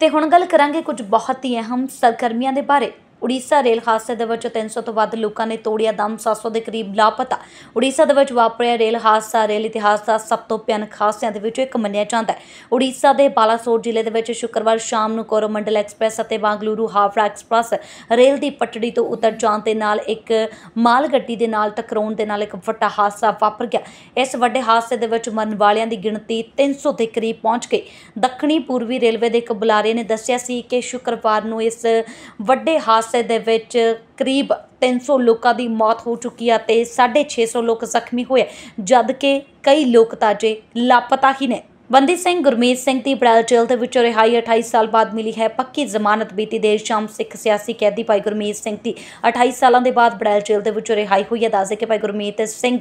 ਤੇ ਹੁਣ ਗੱਲ ਕਰਾਂਗੇ ਕੁਝ ਬਹੁਤ ਹੀ ਅਹਿਮ ਸਰਗਰਮੀਆਂ ਦੇ ਬਾਰੇ ਉੜੀਸਾ ਰੇਲ ਹਾਦਸੇ ਦੇ ਵਿੱਚ 300 ਤੋਂ ਵੱਧ ਲੋਕਾਂ ਨੇ ਤੋੜਿਆ ਦਮ 700 ਦੇ ਕਰੀਬ ਲਾਪਤਾ ਉੜੀਸਾ ਦੇ ਵਿੱਚ ਵਾਪਰਿਆ ਰੇਲ ਹਾਦਸਾ ਰੇਲ ਇਤਿਹਾਸ ਦਾ ਸਭ ਤੋਂ ਭਿਆਨਕ ਹਾਦਸਿਆਂ ਦੇ ਵਿੱਚੋਂ ਇੱਕ ਮੰਨਿਆ ਜਾਂਦਾ ਹੈ ਉੜੀਸਾ ਦੇ ਬਾਲਾਸੋਰ ਜ਼ਿਲ੍ਹੇ ਦੇ ਵਿੱਚ ਸ਼ੁੱਕਰਵਾਰ ਸ਼ਾਮ ਨੂੰ ਕੋਰੋਮੰਡਲ ਐਕਸਪ੍ਰੈਸ ਅਤੇ ਬੰਗਲੁਰੂ ਹਾਫਰਾ ਐਕਸਪ੍ਰੈਸ ਰੇਲ ਦੀ ਪਟੜੀ ਤੋਂ ਉਤਰ ਜਾਣ ਦੇ ਨਾਲ ਇੱਕ ਮਾਲ ਗੱਡੀ ਦੇ ਨਾਲ ਟਕਰਾਉਣ ਦੇ ਨਾਲ ਇੱਕ ਵੱਡਾ ਹਾਦਸਾ ਵਾਪਰ ਗਿਆ ਇਸ ਵੱਡੇ ਹਾਦਸੇ ਦੇ ਵਿੱਚ ਮਰਨ ਵਾਲਿਆਂ ਦੀ ਗਿਣਤੀ 300 ਦੇ ਕਰੀਬ ਪਹੁੰਚ ਗਈ ਦੱਖਣੀ ਪੂਰਬੀ ਰੇਲਵੇ ਦੇ ਇੱਕ ਬੁਲਾਰੇ ਨੇ ਦੱਸਿਆ ਸੀ ਕਿ ਸ਼ੁੱਕਰਵਾਰ ਨੂੰ ਇਸ ਵੱਡੇ ਹਾਦਸੇ ਹਾਦਸੇ ਦੇ ਵਿੱਚ ਕਰੀਬ 300 ਲੋਕਾਂ ਦੀ ਮੌਤ ਹੋ ਚੁੱਕੀ ਹੈ ਤੇ 650 ਲੋਕ ਜ਼ਖਮੀ ਹੋਏ ਜਦ ਕਿ ਕਈ ਲੋਕ ਤਾਂ ਜੇ ਲਾਪਤਾ ਹੀ ਨੇ ਬੰਦੀ ਸਿੰਘ ਗੁਰਮੀਤ ਸਿੰਘ ਦੀ ਬੜਾਲ ਜੇਲ੍ਹ ਦੇ ਵਿੱਚੋਂ ਰਿਹਾਈ 28 ਸਾਲ ਬਾਅਦ ਮਿਲੀ ਹੈ ਪੱਕੀ ਜ਼ਮਾਨਤ ਬੀਤੀ ਦੇਰ ਸ਼ਾਮ ਸਿੱਖ ਸਿਆਸੀ ਕੈਦੀ ਭਾਈ ਗੁਰਮੀਤ ਸਿੰਘ ਦੀ 28 ਸਾਲਾਂ ਦੇ ਬਾਅਦ ਬੜਾਲ ਜੇਲ੍ਹ ਦੇ ਵਿੱਚੋਂ ਰਿਹਾਈ ਹੋਈ ਹੈ ਦੱਸਦੇ ਕਿ ਭਾਈ ਗੁਰਮੀਤ ਸਿੰਘ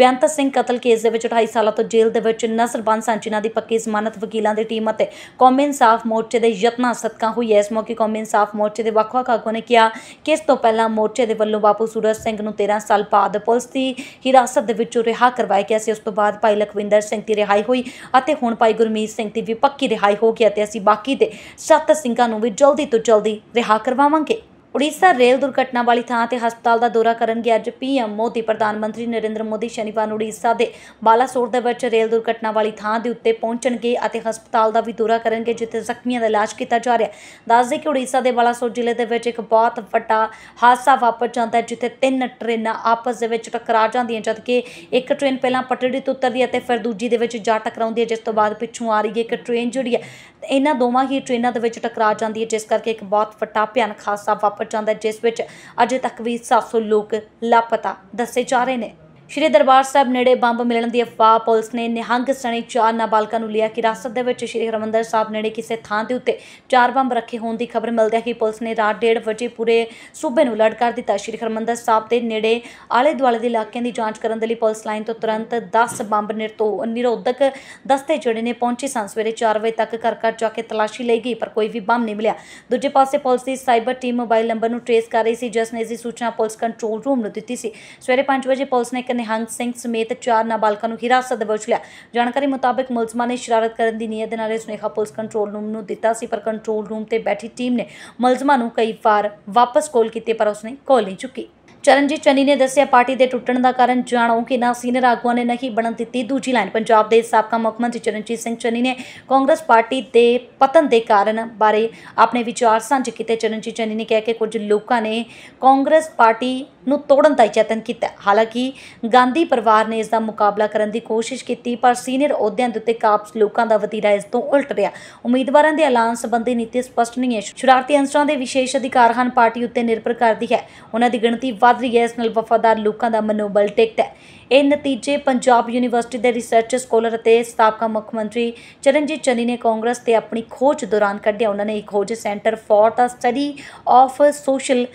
ਬਿਆੰਤ ਸਿੰਘ ਕਤਲ ਕੇਸ ਦੇ ਵਿੱਚ 28 ਸਾਲਾਂ ਤੋਂ ਜੇਲ੍ਹ ਦੇ ਵਿੱਚ ਨਸਰਬੰਦ ਸਨ ਜਿਨ੍ਹਾਂ ਦੀ ਪੱਕੀ ਜ਼ਮਾਨਤ ਵਕੀਲਾਂ ਦੀ ਟੀਮ ਅਤੇ ਕਾਮਨ ਇਨਸਾਫ ਮੋਰਚੇ ਦੇ ਯਤਨਾਂ ਸਦਕਾ ਹੋਈ ਹੈ ਇਸ ਮੌਕੇ ਕਾਮਨ ਇਨਸਾਫ ਮੋਰਚੇ ਦੇ ਵੱਖ-ਵੱਖ ਆਗੂਆਂ ਨੇ ਕਿਹਾ ਕਿ ਇਸ ਤੋਂ ਪਹਿਲਾਂ ਮੋਰਚੇ ਦੇ ਵੱਲੋਂ ਬਾਪੂ ਸੂਰਜ ਸਿੰਘ ਨੂੰ 13 ਸਾਲ ਬਾਅਦ ਪੁਲਿਸ ਦੀ ਹਿਰਾਸਤ ਦੇ ਵਿੱਚੋਂ ਰਿਹਾ ਕਰਵਾਇਆ ਗਿਆ ਸੀ ਉਸ ਤੋਂ ਬਾਅਦ ਭਾਈ ਲਖਵਿੰਦਰ ਸਿੰਘ ਦੀ ਰਿਹਾਈ ਹੋਈ ਅਤੇ ਹੁਣ ਭਾਈ ਗੁਰਮੀਤ ਸਿੰਘ ਦੀ ਵੀ ਪੱਕੀ ਰਿਹਾਈ ਹੋ ਗਈ ਅਤੇ ਅਸੀਂ ਬਾਕੀ ਦੇ ਸੱਤ ਸਿੰਘਾਂ ਨੂੰ ਵੀ ਜਲਦੀ ਤੋਂ ਜਲਦੀ ਰਿਹਾ ਕਰਵਾਵਾਂਗੇ ਉੜੀਸਾ ਰੇਲ ਦੁਰਘਟਨਾ ਵਾਲੀ ਥਾਂ ਤੇ ਹਸਪਤਾਲ ਦਾ ਦੌਰਾ ਕਰਨਗੇ ਅੱਜ ਪੀਐਮ ਮੋਦੀ ਪ੍ਰਧਾਨ ਮੰਤਰੀ ਨਰਿੰਦਰ ਮੋਦੀ ਸ਼ਨੀਵਾਰ ਨੂੰ ਉੜੀਸਾ ਦੇ ਬਾਲਾਸੋਰ ਦੇ ਵਿੱਚ ਰੇਲ ਦੁਰਘਟਨਾ ਵਾਲੀ ਥਾਂ ਦੇ ਉੱਤੇ ਪਹੁੰਚਣਗੇ ਅਤੇ ਹਸਪਤਾਲ ਦਾ ਵੀ ਦੌਰਾ ਕਰਨਗੇ ਜਿੱਥੇ ਜ਼ਖਮੀਆਂ ਦਾ ਇਲਾਜ ਕੀਤਾ ਜਾ ਰਿਹਾ ਦੱਸਦੇ ਕਿ ਉੜੀਸਾ ਦੇ ਬਾਲਾਸੋਰ ਜ਼ਿਲ੍ਹੇ ਦੇ ਵਿੱਚ ਇੱਕ ਬਹੁਤ ਵੱਡਾ ਹਾਦਸਾ ਵਾਪਰ ਜਾਂਦਾ ਹੈ ਜਿੱਥੇ ਤਿੰਨ ਟ੍ਰੇਨਾਂ ਆਪਸ ਦੇ ਵਿੱਚ ਟਕਰਾ ਜਾਂਦੀਆਂ ਜਦਕਿ ਇੱਕ ਟ੍ਰੇਨ ਪਹਿਲਾਂ ਪਟੜੀ ਤੋਂ ਉੱਤਰਦੀ ਹੈ ਤੇ ਫਿਰ ਦੂਜੀ ਦੇ ਵਿੱਚ ਜਾ ਟਕਰਾਉਂਦੀ ਹੈ ਜਿਸ ਤੋਂ ਬਾਅਦ ਪਿੱਛੋਂ ਆ ਰਹੀ ਹੈ ਇੱਕ ਟ੍ਰੇਨ ਜਿਹੜੀ ਹੈ ਇਹਨਾਂ ਦੋਵਾਂ ਹੀ ਟ੍ਰੇਨਾਂ ਦੇ ਵਿੱਚ ਟਕਰਾ ਜਾਂਦੀ ਹੈ ਜਿਸ ਕਰਕੇ ਇੱਕ ਬਹੁਤ ਵੱਡਾ ਭਿਆਨਕ ਹਾਦਸਾ ਵਾਪਰ ਜਾਂਦਾ ਜਿਸ ਵਿੱਚ ਅਜੇ ਤੱਕ ਵੀ 700 ਲੋਕ ਲਾਪਤਾ ਦੱਸੇ ਜਾ ਰਹੇ ਨੇ ਸ਼੍ਰੀ ਦਰਬਾਰ ਸਾਹਿਬ ਨੇੜੇ ਬੰਬ ਮਿਲਣ ਦੀ ਅਫਵਾਹ ਪੁਲਿਸ ਨੇ ਨਿਹੰਗ ਸਣੇ ਚਾਰ ਨਾਬਾਲਕਾਂ ਨੂੰ ਲਿਆ ਰਾਸਤ ਦੇ ਵਿੱਚ ਸ਼੍ਰੀ ਹਰਮੰਦਰ ਸਾਹਿਬ ਨੇੜੇ ਕਿਸੇ ਥਾਂ ਦੇ ਉੱਤੇ ਚਾਰ ਬੰਬ ਰੱਖੇ ਹੋਣ ਦੀ ਖਬਰ ਮਿਲਦੀ ਹੈ ਕਿ ਪੁਲਿਸ ਨੇ ਰਾਤ 1:30 ਵਜੇ ਪੂਰੇ ਸੂਬੇ ਨੂੰ ਲੜ ਕਰ ਦਿੱਤਾ ਸ਼੍ਰੀ ਹਰਮੰਦਰ ਸਾਹਿਬ ਦੇ ਨੇੜੇ ਆਲੇ ਦੁਆਲੇ ਦੇ ਇਲਾਕਿਆਂ ਦੀ ਜਾਂਚ ਕਰਨ ਦੇ ਲਈ ਪੁਲਿਸ ਲਾਈਨ ਤੋਂ ਤੁਰੰਤ 10 ਬੰਬ ਨਿਰਤੋ ਨਿਰੋਧਕ ਦਸਤੇ ਜਿਹੜੇ ਨੇ ਪਹੁੰਚੇ ਸਨ ਸਵੇਰੇ 4 ਵਜੇ ਤੱਕ ਘਰ ਘਰ ਜਾ ਕੇ ਤਲਾਸ਼ੀ ਲਈ ਗਈ ਪਰ ਕੋਈ ਵੀ ਬੰਬ ਨਹੀਂ ਮਿਲਿਆ ਦੂਜੇ ਪਾਸੇ ਪੁਲਿਸ ਦੀ ਸਾਈਬਰ ਟੀਮ ਮੋਬਾਈਲ ਨੰਬਰ ਨੂੰ ਟ੍ਰੇਸ ਕਰ ਰਹੀ ਸੀ ਜਿਸ ਨੇ ਇਸ ਦੀ ਸੂਚਨਾ ਪੁਲਿਸ ਕੰਟਰੋਲ ਰੂਮ ਨੂੰ ਦਿੱਤੀ ਸੀ ਸਵੇਰੇ 5 ਵਜੇ ਪੁਲਿਸ ਨੇ ਨਿਹੰਗ ਸਿੰਘ ਸਮੇਤ ਚਾਰ ਨਾਬਾਲਕਾਂ ਨੂੰ ਹਿਰਾਸਤ ਵਿੱਚ ਲਿਆ ਜਾਣਕਾਰੀ ਮੁਤਾਬਕ ਮੁਲਜ਼ਮਾਂ ਨੇ ਸ਼ਰਾਰਤ ਕਰਨ ਦੀ ਨੀਅਤ ਨਾਲ ਸੁਨੇਹਾ ਪੁਲਿਸ ਕੰਟਰੋਲ ਰੂਮ ਨੂੰ ਦਿੱਤਾ ਸੀ ਪਰ ਕੰਟਰੋਲ ਰੂਮ ਤੇ ਬੈਠੀ ਟੀਮ ਨੇ ਮੁਲਜ਼ਮਾਂ ਨੂੰ ਕਈ ਵਾਰ ਵਾਪਸ ਕਾਲ ਕੀਤੇ ਪਰ ਉਸਨੇ ਕਾਲ ਨਹੀਂ ਚੁੱਕੀ ਚਰਨਜੀਤ ਚੰਨੀ ਨੇ ਦੱਸਿਆ ਪਾਰਟੀ ਦੇ ਟੁੱਟਣ ਦਾ ਕਾਰਨ ਜਾਣੋ ਕਿ ਨਾ ਸੀਨੀਅਰ ਆਗੂਆਂ ਨੇ ਨਹੀਂ ਬਣਨ ਦਿੱਤੀ ਦੂਜੀ ਲਾਈਨ ਪੰਜਾਬ ਦੇ ਸਾਬਕਾ ਮੁੱਖ ਮੰਤਰੀ ਚਰਨਜੀਤ ਸਿੰਘ ਚੰਨੀ ਨੇ ਕਾਂਗਰਸ ਪਾਰਟੀ ਦੇ ਪਤਨ ਦੇ ਕਾਰਨ ਬਾਰੇ ਆਪਣੇ ਵਿਚਾਰ ਸਾਂਝੇ ਕੀਤੇ ਚਰਨਜੀਤ ਚੰਨੀ ਨੇ ਕਿਹਾ ਕਿ ਕੁਝ ਲੋਕਾਂ ਨੇ ਕਾਂਗਰਸ ਪਾਰਟੀ ਨੂੰ ਤੋੜਨ ਦਾ ਯਤਨ ਕੀਤਾ ਹਾਲਾਂਕਿ ਗਾਂਧੀ ਪਰਿਵਾਰ ਨੇ ਇਸ ਦਾ ਮੁਕਾਬਲਾ ਕਰਨ ਦੀ ਕੋਸ਼ਿਸ਼ ਕੀਤੀ ਪਰ ਸੀਨੀਅਰ ਅਹੁਦਿਆਂ ਦੇ ਉੱਤੇ ਕਾਪਸ ਲੋਕਾਂ ਦਾ ਵਤੀਰਾ ਇਸ ਤੋਂ ਉਲਟ ਰਿਹਾ ਉਮੀਦਵਾਰਾਂ ਦੇ ਐਲਾਨ ਸੰਬੰਧੀ ਨੀਤੀ ਸਪਸ਼ਟ ਨਹੀਂ ਹੈ ਸ਼ਰਾਰਤੀ ਅੰਸਰਾਂ ਦੇ ਵਿਸ਼ੇਸ਼ ਅਧਿਕਾਰ ਹਨ ਪਾਰਟੀ ਉੱਤੇ ਨਿਰਭਰ ਕਰਦੀ ਹੈ ਉਹਨਾਂ ਦੀ ਗਿਣਤੀ ਵੱਧ ਰਹੀ ਹੈ ਇਸ ਨਾਲ ਵਫਾਦਾਰ ਲੋਕਾਂ ਦਾ ਮਨੋਬਲ ਟਿਕਦਾ ਹੈ ਇਹ ਨਤੀਜੇ ਪੰਜਾਬ ਯੂਨੀਵਰਸਿਟੀ ਦੇ ਰਿਸਰਚ ਸਕਾਲਰ ਅਤੇ ਸਾਬਕਾ ਮੁੱਖ ਮੰਤਰੀ ਚਰਨਜੀਤ ਚੰਨੀ ਨੇ ਕਾਂਗਰਸ ਤੇ ਆਪਣੀ ਖੋਜ ਦੌਰਾਨ ਕੱਢਿਆ ਉਹਨਾਂ ਨੇ ਇੱਕ ਖੋਜ ਸੈਂਟਰ ਫਾਰ ਦਾ ਸਟੱਡੀ ਆਫ ਸੋਸ਼ਲ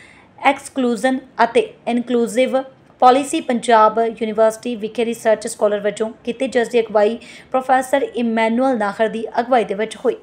ਐਕਸਕਲੂਜ਼ਨ ਅਤੇ ਇਨਕਲੂਸਿਵ ਪਾਲਿਸੀ ਪੰਜਾਬ ਯੂਨੀਵਰਸਿਟੀ ਵਿਖੇ ਰਿਸਰਚ ਸਕਾਲਰ ਵਜੋਂ ਕੀਤੇ ਜਸ ਦੀ ਅਗਵਾਈ ਪ੍ਰੋਫੈਸਰ ਇਮੈਨੂਅਲ ਨਾਖਰ ਦੀ ਅਗਵਾਈ ਦੇ ਵਿੱਚ ਹੋਈ